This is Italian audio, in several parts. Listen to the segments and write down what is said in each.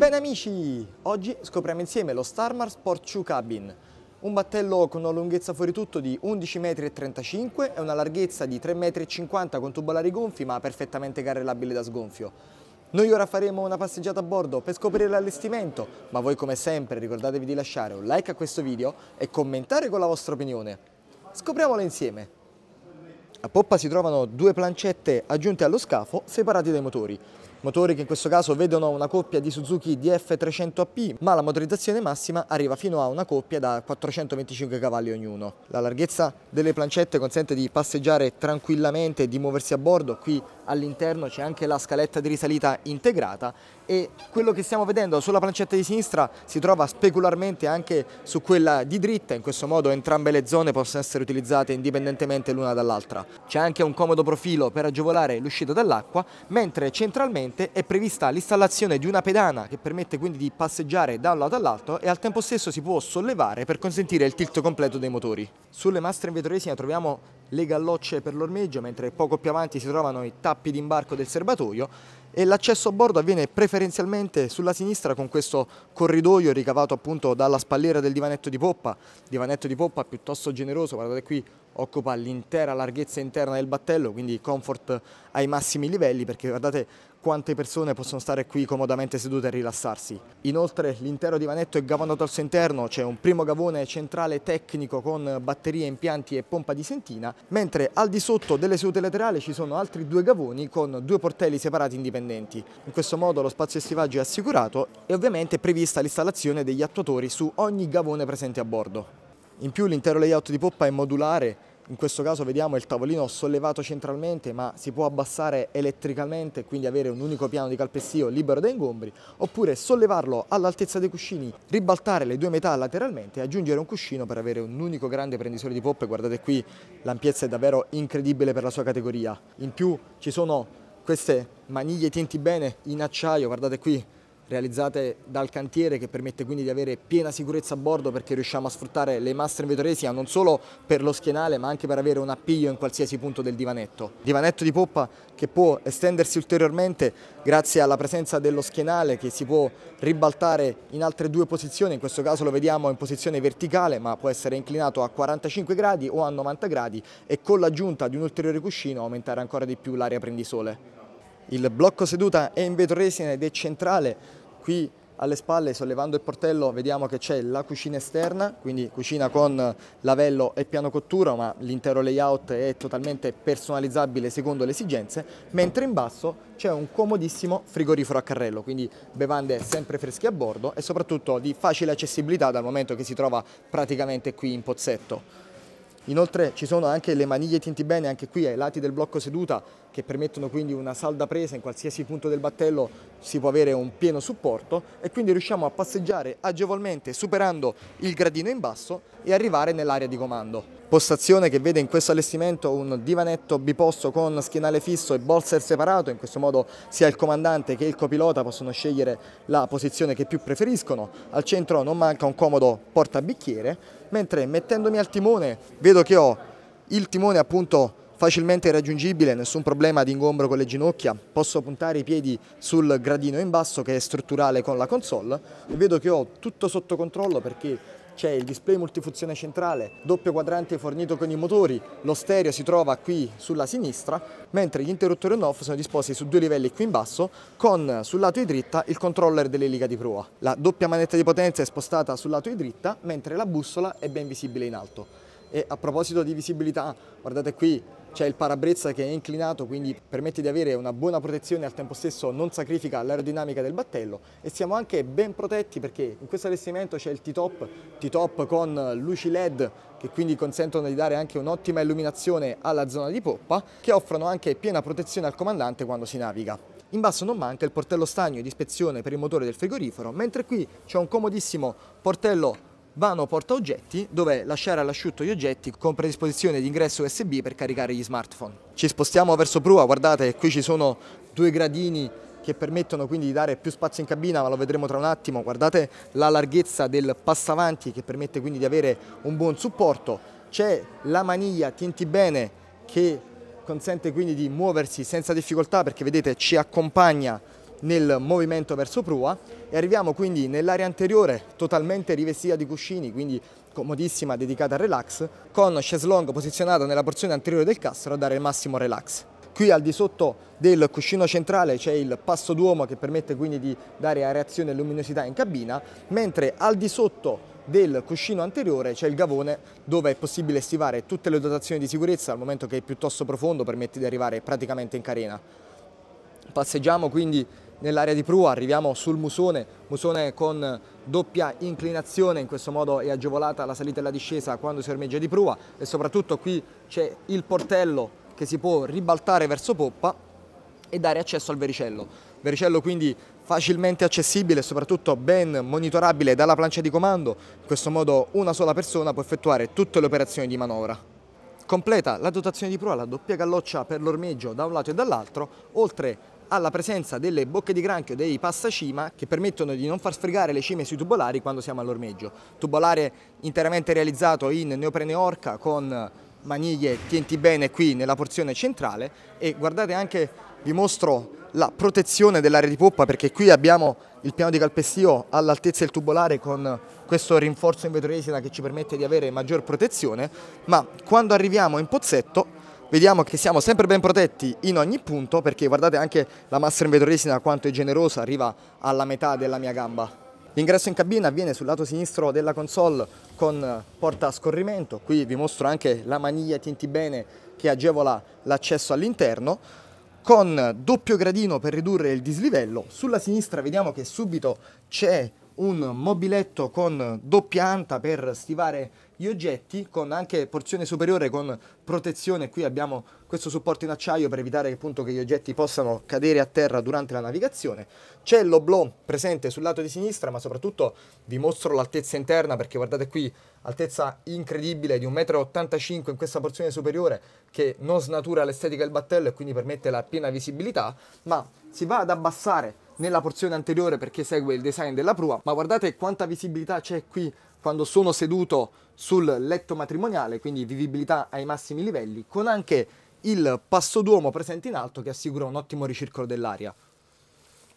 Bene amici, oggi scopriamo insieme lo Starmar Sport Shoe Cabin, un battello con una lunghezza fuori tutto di 11,35 m e una larghezza di 3,50 m con tubolari gonfi ma perfettamente carrellabile da sgonfio. Noi ora faremo una passeggiata a bordo per scoprire l'allestimento, ma voi come sempre ricordatevi di lasciare un like a questo video e commentare con la vostra opinione. Scopriamolo insieme! A poppa si trovano due plancette aggiunte allo scafo separati dai motori motori che in questo caso vedono una coppia di Suzuki DF300AP, ma la motorizzazione massima arriva fino a una coppia da 425 cavalli ognuno. La larghezza delle plancette consente di passeggiare tranquillamente e di muoversi a bordo, qui all'interno c'è anche la scaletta di risalita integrata e quello che stiamo vedendo sulla plancetta di sinistra si trova specularmente anche su quella di dritta, in questo modo entrambe le zone possono essere utilizzate indipendentemente l'una dall'altra. C'è anche un comodo profilo per agevolare l'uscita dall'acqua, mentre centralmente Successivamente è prevista l'installazione di una pedana che permette quindi di passeggiare da un lato all'altro e al tempo stesso si può sollevare per consentire il tilt completo dei motori. Sulle mastre in vetroresina troviamo le gallocce per l'ormeggio, mentre poco più avanti si trovano i tappi d'imbarco del serbatoio e l'accesso a bordo avviene preferenzialmente sulla sinistra con questo corridoio ricavato appunto dalla spalliera del divanetto di poppa, divanetto di poppa piuttosto generoso, guardate qui occupa l'intera larghezza interna del battello, quindi comfort ai massimi livelli perché guardate quante persone possono stare qui comodamente sedute e rilassarsi. Inoltre l'intero divanetto è gavanato al suo interno, c'è un primo gavone centrale tecnico con batterie, impianti e pompa di sentina, mentre al di sotto delle sedute laterali ci sono altri due gavoni con due portelli separati indipendenti dipendenti. In questo modo lo spazio estivaggio è assicurato e ovviamente è prevista l'installazione degli attuatori su ogni gavone presente a bordo. In più l'intero layout di poppa è modulare, in questo caso vediamo il tavolino sollevato centralmente ma si può abbassare elettricamente quindi avere un unico piano di calpestio libero da ingombri oppure sollevarlo all'altezza dei cuscini, ribaltare le due metà lateralmente e aggiungere un cuscino per avere un unico grande prenditore di poppe guardate qui l'ampiezza è davvero incredibile per la sua categoria in più ci sono queste maniglie Tienti Bene in acciaio, guardate qui, realizzate dal cantiere che permette quindi di avere piena sicurezza a bordo perché riusciamo a sfruttare le master in vetroresia non solo per lo schienale ma anche per avere un appiglio in qualsiasi punto del divanetto. Divanetto di poppa che può estendersi ulteriormente grazie alla presenza dello schienale che si può ribaltare in altre due posizioni, in questo caso lo vediamo in posizione verticale ma può essere inclinato a 45 gradi o a 90 gradi e con l'aggiunta di un ulteriore cuscino aumentare ancora di più l'aria prendisole. Il blocco seduta è in vetroresina ed è centrale qui alle spalle sollevando il portello vediamo che c'è la cucina esterna quindi cucina con lavello e piano cottura ma l'intero layout è totalmente personalizzabile secondo le esigenze mentre in basso c'è un comodissimo frigorifero a carrello quindi bevande sempre fresche a bordo e soprattutto di facile accessibilità dal momento che si trova praticamente qui in pozzetto Inoltre ci sono anche le maniglie tintibene anche qui ai lati del blocco seduta che permettono quindi una salda presa in qualsiasi punto del battello si può avere un pieno supporto e quindi riusciamo a passeggiare agevolmente superando il gradino in basso e arrivare nell'area di comando. Postazione che vede in questo allestimento un divanetto biposto con schienale fisso e bolster separato, in questo modo sia il comandante che il copilota possono scegliere la posizione che più preferiscono. Al centro non manca un comodo portabicchiere mentre mettendomi al timone vedo che ho il timone appunto facilmente raggiungibile, nessun problema di ingombro con le ginocchia, posso puntare i piedi sul gradino in basso che è strutturale con la console e vedo che ho tutto sotto controllo perché c'è il display multifunzione centrale, doppio quadrante fornito con i motori, lo stereo si trova qui sulla sinistra, mentre gli interruttori on-off sono disposti su due livelli qui in basso, con sul lato di dritta il controller dell'elica di prua. La doppia manetta di potenza è spostata sul lato di dritta, mentre la bussola è ben visibile in alto. E a proposito di visibilità, guardate qui c'è il parabrezza che è inclinato quindi permette di avere una buona protezione e al tempo stesso non sacrifica l'aerodinamica del battello e siamo anche ben protetti perché in questo allestimento c'è il T-top, T-top con luci LED che quindi consentono di dare anche un'ottima illuminazione alla zona di poppa che offrono anche piena protezione al comandante quando si naviga. In basso non manca il portello stagno di ispezione per il motore del frigorifero, mentre qui c'è un comodissimo portello porta oggetti dove lasciare all'asciutto gli oggetti con predisposizione di ingresso USB per caricare gli smartphone. Ci spostiamo verso prua, guardate qui ci sono due gradini che permettono quindi di dare più spazio in cabina, ma lo vedremo tra un attimo. Guardate la larghezza del passavanti che permette quindi di avere un buon supporto. C'è la maniglia, tienti bene, che consente quindi di muoversi senza difficoltà perché vedete ci accompagna nel movimento verso prua e arriviamo quindi nell'area anteriore totalmente rivestita di cuscini, quindi comodissima, dedicata al relax, con Cheslong posizionata nella porzione anteriore del castro a dare il massimo relax. Qui al di sotto del cuscino centrale c'è il passo d'uomo che permette quindi di dare areazione e luminosità in cabina, mentre al di sotto del cuscino anteriore c'è il gavone dove è possibile stivare tutte le dotazioni di sicurezza al momento che è piuttosto profondo permette di arrivare praticamente in carena. Passeggiamo quindi nell'area di prua, arriviamo sul musone, musone con doppia inclinazione, in questo modo è agevolata la salita e la discesa quando si ormeggia di prua e soprattutto qui c'è il portello che si può ribaltare verso poppa e dare accesso al vericello. Vericello quindi facilmente accessibile e soprattutto ben monitorabile dalla plancia di comando, in questo modo una sola persona può effettuare tutte le operazioni di manovra completa la dotazione di prua la doppia galloccia per l'ormeggio da un lato e dall'altro, oltre alla presenza delle bocche di granchio dei passacima che permettono di non far sfregare le cime sui tubolari quando siamo all'ormeggio. Tubolare interamente realizzato in neoprene orca con maniglie tienti bene qui nella porzione centrale e guardate anche vi mostro la protezione dell'area di poppa perché qui abbiamo il piano di calpestio all'altezza del tubolare con questo rinforzo in vetroresina che ci permette di avere maggior protezione ma quando arriviamo in pozzetto vediamo che siamo sempre ben protetti in ogni punto perché guardate anche la Master in vetroresina quanto è generosa, arriva alla metà della mia gamba. L'ingresso in cabina avviene sul lato sinistro della console con porta a scorrimento, qui vi mostro anche la maniglia Tinti Bene che agevola l'accesso all'interno, con doppio gradino per ridurre il dislivello, sulla sinistra vediamo che subito c'è un mobiletto con doppia anta per stivare gli oggetti con anche porzione superiore con protezione, qui abbiamo questo supporto in acciaio per evitare appunto che gli oggetti possano cadere a terra durante la navigazione, c'è l'oblò presente sul lato di sinistra ma soprattutto vi mostro l'altezza interna perché guardate qui altezza incredibile di 1,85 m in questa porzione superiore che non snatura l'estetica del battello e quindi permette la piena visibilità ma si va ad abbassare nella porzione anteriore perché segue il design della prua ma guardate quanta visibilità c'è qui quando sono seduto sul letto matrimoniale, quindi vivibilità ai massimi livelli, con anche il passo d'uomo presente in alto che assicura un ottimo ricircolo dell'aria.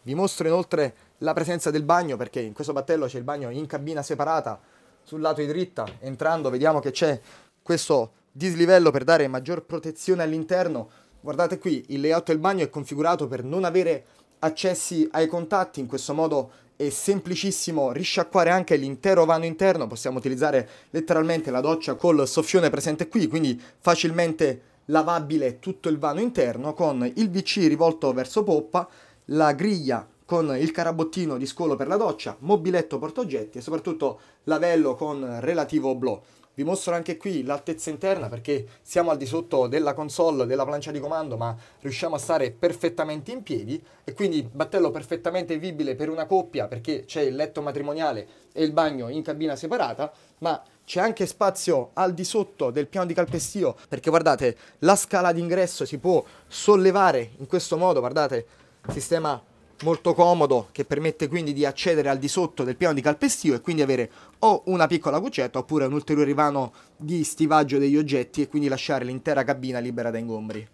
Vi mostro inoltre la presenza del bagno perché in questo battello c'è il bagno in cabina separata sul lato di dritta. Entrando vediamo che c'è questo dislivello per dare maggior protezione all'interno. Guardate qui, il layout del bagno è configurato per non avere accessi ai contatti, in questo modo è semplicissimo risciacquare anche l'intero vano interno, possiamo utilizzare letteralmente la doccia col soffione presente qui, quindi facilmente lavabile tutto il vano interno con il VC rivolto verso poppa, la griglia con il carabottino di scolo per la doccia, mobiletto portoggetti e soprattutto lavello con relativo blow vi mostro anche qui l'altezza interna perché siamo al di sotto della console, della plancia di comando, ma riusciamo a stare perfettamente in piedi e quindi battello perfettamente vivibile per una coppia perché c'è il letto matrimoniale e il bagno in cabina separata, ma c'è anche spazio al di sotto del piano di calpestio perché guardate, la scala d'ingresso si può sollevare in questo modo, guardate, sistema molto comodo che permette quindi di accedere al di sotto del piano di calpestio e quindi avere o una piccola cucetta oppure un ulteriore vano di stivaggio degli oggetti e quindi lasciare l'intera cabina libera da ingombri.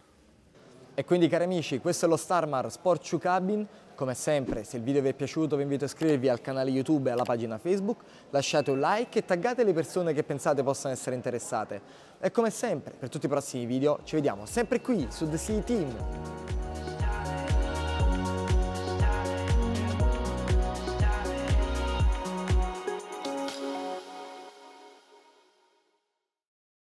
E quindi cari amici, questo è lo Starmar Sport Shoe Cabin. Come sempre, se il video vi è piaciuto vi invito a iscrivervi al canale YouTube e alla pagina Facebook, lasciate un like e taggate le persone che pensate possano essere interessate. E come sempre, per tutti i prossimi video, ci vediamo sempre qui su The City Team.